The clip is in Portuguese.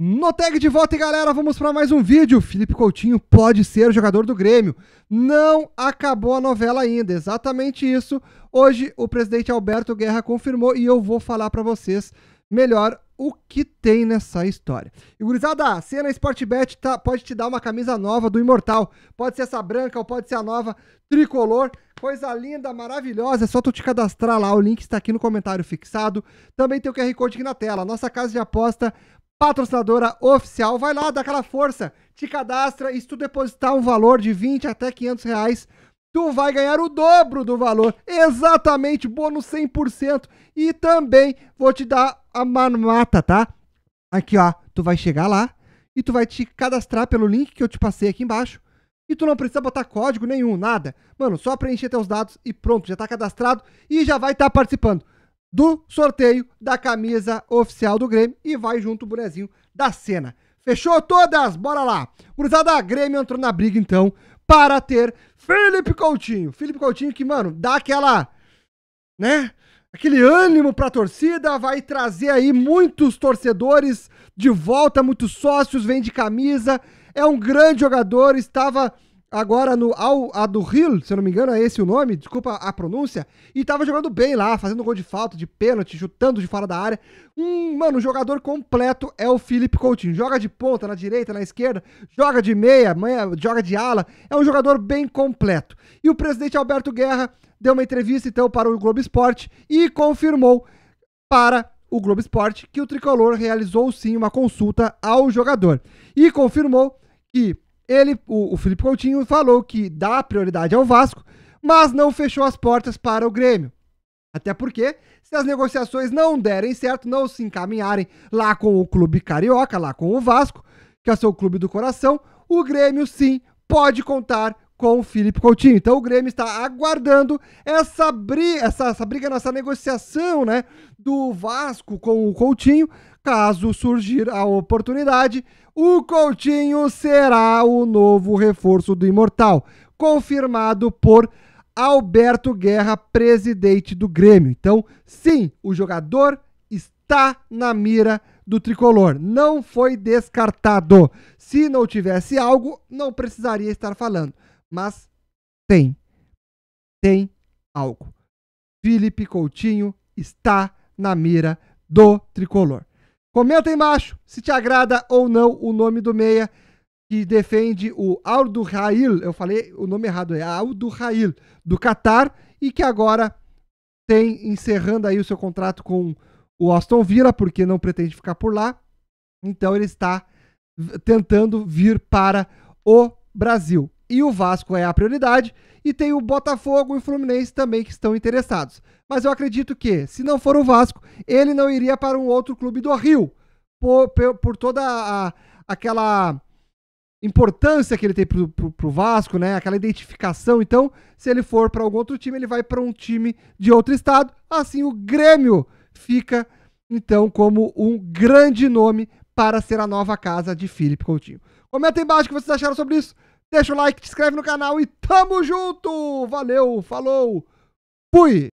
No tag de volta, galera, vamos para mais um vídeo. Felipe Coutinho pode ser jogador do Grêmio. Não acabou a novela ainda, exatamente isso. Hoje o presidente Alberto Guerra confirmou e eu vou falar para vocês melhor o que tem nessa história. E gurizada, a Cena Sportbet tá, pode te dar uma camisa nova do Imortal. Pode ser essa branca ou pode ser a nova tricolor. Coisa linda, maravilhosa. É só tu te cadastrar lá. O link está aqui no comentário fixado. Também tem o QR Code aqui na tela. Nossa casa de aposta patrocinadora oficial. Vai lá, dá aquela força, te cadastra e se tu depositar um valor de 20 até 500 reais, tu vai ganhar o dobro do valor, exatamente, bônus 100%. E também vou te dar a manmata, tá? Aqui, ó, tu vai chegar lá e tu vai te cadastrar pelo link que eu te passei aqui embaixo. E tu não precisa botar código nenhum, nada. Mano, só preencher teus dados e pronto, já tá cadastrado e já vai estar tá participando do sorteio da camisa oficial do Grêmio e vai junto o bonezinho da cena. Fechou todas? Bora lá! Cruzada Grêmio entrou na briga então para ter Felipe Coutinho. Felipe Coutinho que, mano, dá aquela, né? Aquele ânimo para a torcida, vai trazer aí muitos torcedores de volta, muitos sócios, vende camisa. É um grande jogador, estava agora no Al Rio se eu não me engano, é esse o nome, desculpa a pronúncia, e tava jogando bem lá, fazendo gol de falta, de pênalti, chutando de fora da área. Hum, mano, o jogador completo é o Felipe Coutinho. Joga de ponta, na direita, na esquerda, joga de meia, manha, joga de ala. É um jogador bem completo. E o presidente Alberto Guerra deu uma entrevista então para o Globo Esporte e confirmou para o Globo Esporte que o tricolor realizou sim uma consulta ao jogador e confirmou que ele, o, o Felipe Coutinho falou que dá prioridade ao Vasco, mas não fechou as portas para o Grêmio. Até porque, se as negociações não derem certo, não se encaminharem lá com o clube carioca, lá com o Vasco, que é seu clube do coração, o Grêmio sim pode contar com o Felipe Coutinho. Então o Grêmio está aguardando essa briga, essa, essa briga nessa negociação, né, do Vasco com o Coutinho. Caso surgir a oportunidade, o Coutinho será o novo reforço do Imortal, confirmado por Alberto Guerra, presidente do Grêmio. Então, sim, o jogador está na mira do tricolor. Não foi descartado. Se não tivesse algo, não precisaria estar falando mas tem. Tem algo. Felipe Coutinho está na mira do tricolor. Comenta aí embaixo se te agrada ou não o nome do meia que defende o Aldo Rail, eu falei o nome errado, é Aldo Rail, do Catar, e que agora tem encerrando aí o seu contrato com o Aston Villa, porque não pretende ficar por lá. Então ele está tentando vir para o Brasil e o Vasco é a prioridade, e tem o Botafogo e o Fluminense também que estão interessados. Mas eu acredito que, se não for o Vasco, ele não iria para um outro clube do Rio, por, por toda a, aquela importância que ele tem pro, pro, pro, Vasco, né? Aquela identificação. Então, se ele for para algum outro time, ele vai para um time de outro estado. Assim, o Grêmio fica então como um grande nome para ser a nova casa de Felipe Coutinho. Comenta aí embaixo o que vocês acharam sobre isso. Deixa o like, se inscreve no canal e tamo junto! Valeu, falou, fui!